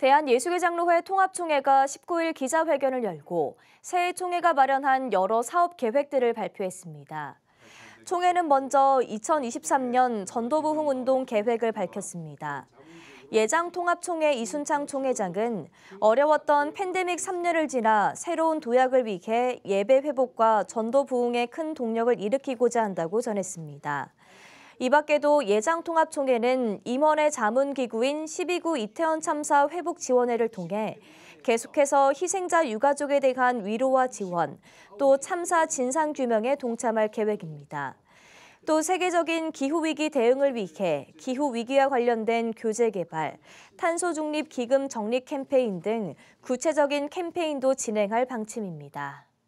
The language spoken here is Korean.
대한예술계장로회 통합총회가 19일 기자회견을 열고 새해 총회가 마련한 여러 사업 계획들을 발표했습니다. 총회는 먼저 2023년 전도부흥 운동 계획을 밝혔습니다. 예장통합총회 이순창 총회장은 어려웠던 팬데믹 3년을 지나 새로운 도약을 위해 예배 회복과 전도 부흥에 큰 동력을 일으키고자 한다고 전했습니다. 이 밖에도 예장통합총회는 임원의 자문기구인 12구 이태원 참사 회복 지원회를 통해 계속해서 희생자 유가족에 대한 위로와 지원, 또 참사 진상규명에 동참할 계획입니다. 또 세계적인 기후위기 대응을 위해 기후위기와 관련된 교재 개발, 탄소중립 기금 적립 캠페인 등 구체적인 캠페인도 진행할 방침입니다.